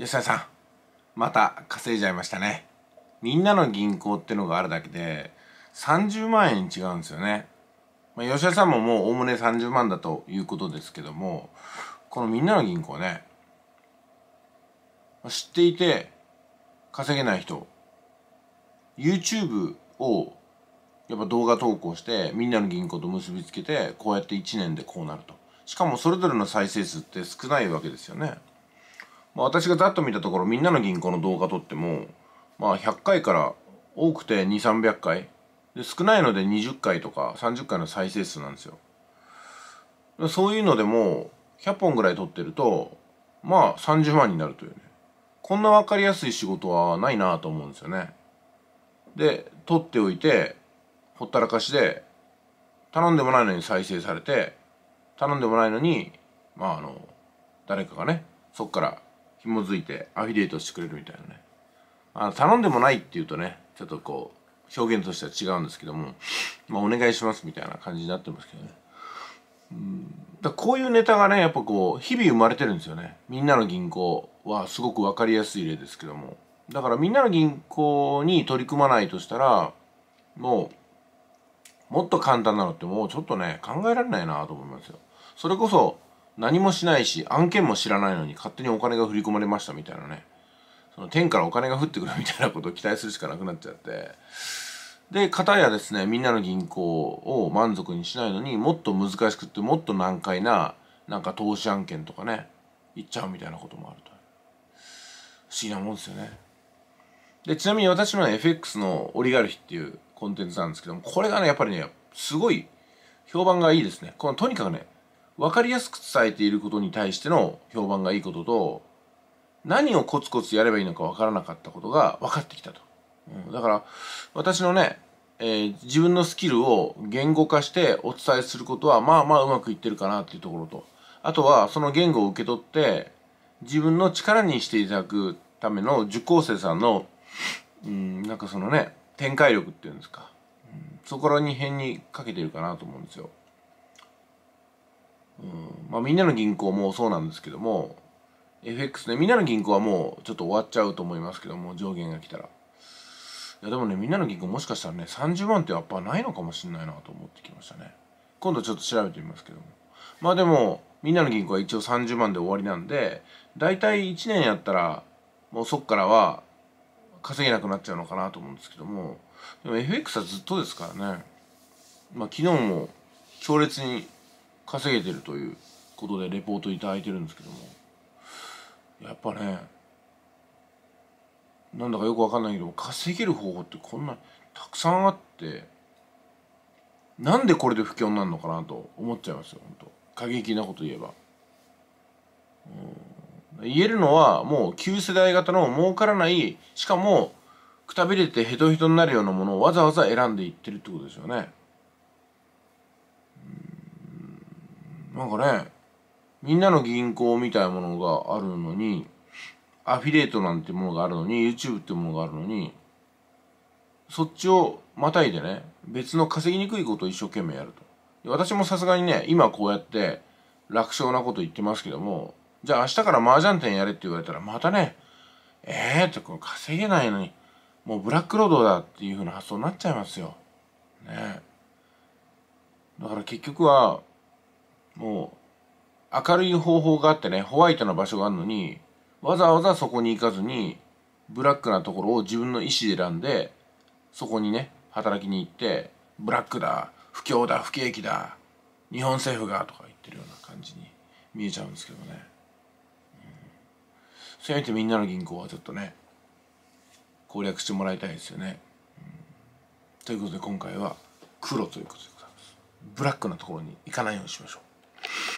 吉田さんまた稼いじゃいましたねみんなの銀行ってのがあるだけで30万円違うんですよね、まあ、吉田さんももうおおむね30万だということですけどもこのみんなの銀行ね知っていて稼げない人 YouTube をやっぱ動画投稿してみんなの銀行と結びつけてこうやって1年でこうなるとしかもそれぞれの再生数って少ないわけですよねまあ、私がざっと見たところみんなの銀行の動画撮っても、まあ、100回から多くて2300回で少ないので20回とか30回の再生数なんですよそういうのでも100本ぐらい撮ってるとまあ30万になるというねこんな分かりやすい仕事はないなと思うんですよねで撮っておいてほったらかしで頼んでもないのに再生されて頼んでもないのにまああの誰かがねそっから紐づいてアフィリエイトしてくれるみたいなねあ頼んでもないっていうとねちょっとこう表現としては違うんですけども、まあ、お願いしますみたいな感じになってますけどねうんだこういうネタがねやっぱこう日々生まれてるんですよねみんなの銀行はすごく分かりやすい例ですけどもだからみんなの銀行に取り組まないとしたらもうもっと簡単なのってもうちょっとね考えられないなと思いますよそれこそ何もしないし案件も知らないのに勝手にお金が振り込まれましたみたいなねその天からお金が降ってくるみたいなことを期待するしかなくなっちゃってで片やですねみんなの銀行を満足にしないのにもっと難しくってもっと難解ななんか投資案件とかね行っちゃうみたいなこともあると不思議なもんですよねでちなみに私の FX のオリガルヒっていうコンテンツなんですけどもこれがねやっぱりねすごい評判がいいですねこのとにかくね分かりやすく伝えていることに対しての評判がいいことと何をコツコツやればいいのか分からなかったことが分かってきたと、うん、だから私のね、えー、自分のスキルを言語化してお伝えすることはまあまあうまくいってるかなっていうところとあとはその言語を受け取って自分の力にしていただくための受講生さんのうんなんかそのね展開力っていうんですか、うん、そこらに辺にかけてるかなと思うんですよ。まあ、みんなの銀行もそうなんですけども FX ねみんなの銀行はもうちょっと終わっちゃうと思いますけども上限が来たらいやでもねみんなの銀行もしかしたらね30万ってやっぱないのかもしれないなと思ってきましたね今度ちょっと調べてみますけどもまあでもみんなの銀行は一応30万で終わりなんで大体1年やったらもうそっからは稼げなくなっちゃうのかなと思うんですけどもでも FX はずっとですからねまあ昨日も強烈に稼げてるということでレポート頂いてるんですけどもやっぱねなんだかよくわかんないけど稼げる方法ってこんなたくさんあってなんでこれで不況になるのかなと思っちゃいますよ本当過激なこと言えば、うん、言えるのはもう旧世代型の儲からないしかもくたびれてヘトヘトになるようなものをわざわざ選んでいってるってことですよね、うん、なんかねみんなの銀行みたいなものがあるのに、アフィリエイトなんてものがあるのに、YouTube ってものがあるのに、そっちをまたいでね、別の稼ぎにくいことを一生懸命やると。私もさすがにね、今こうやって楽勝なこと言ってますけども、じゃあ明日から麻雀店やれって言われたらまたね、ええー、ってこれ稼げないのに、もうブラック労働だっていう風な発想になっちゃいますよ。ねだから結局は、もう、明るい方法があってねホワイトな場所があるのにわざわざそこに行かずにブラックなところを自分の意思で選んでそこにね働きに行ってブラックだ不況だ不景気だ日本政府がとか言ってるような感じに見えちゃうんですけどね、せめてみんなの銀行はちょっとね攻略してもらいたいですよね、ということで今回は黒ということでございますブラックなところに行かないようにしましょう